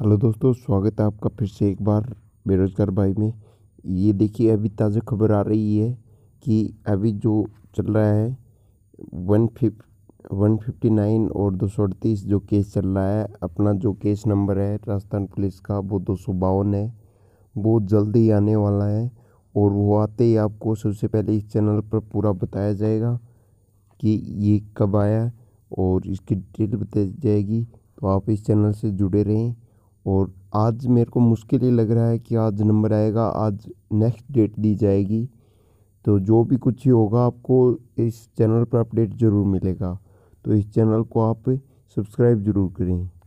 hello दोस्तों स्वागत है आपका फिर से एक बार बेरोज़गार भाई में ये देखिए अभी ताज़ा खबर आ रही है कि अभी जो चल रहा है one fif one fifty nine और दो सौ अड़तीस जो केस चल रहा है अपना जो केस नंबर है राजस्थान पुलिस का वो दो सौ बावन है वो जल्द ही आने वाला है और वो आते ही आपको सबसे पहले इस चैनल पर पूरा बताया जाएगा कि ये कब आया और इसकी डिटेल बताई जाएगी तो आप इस चैनल से जुड़े रहें और आज मेरे को मुश्किल ही लग रहा है कि आज नंबर आएगा आज नेक्स्ट डेट दी जाएगी तो जो भी कुछ ही होगा आपको इस चैनल पर अपडेट ज़रूर मिलेगा तो इस चैनल को आप सब्सक्राइब ज़रूर करें